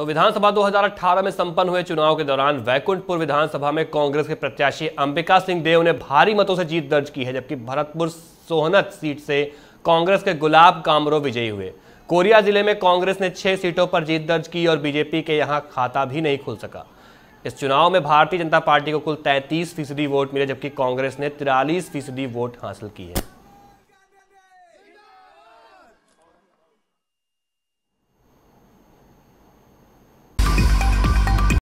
तो विधानसभा 2018 में संपन्न हुए चुनाव के दौरान वैकुंठपुर विधानसभा में कांग्रेस के प्रत्याशी अंबिका सिंह देव ने भारी मतों से जीत दर्ज की है जबकि भरतपुर सोहनत सीट से कांग्रेस के गुलाब कामरो विजयी हुए कोरिया जिले में कांग्रेस ने छह सीटों पर जीत दर्ज की और बीजेपी के यहाँ खाता भी नहीं खुल सका इस चुनाव में भारतीय जनता पार्टी को कुल 33 फीसदी वोट मिले जबकि कांग्रेस ने तिरालीस फीसदी वोट हासिल की है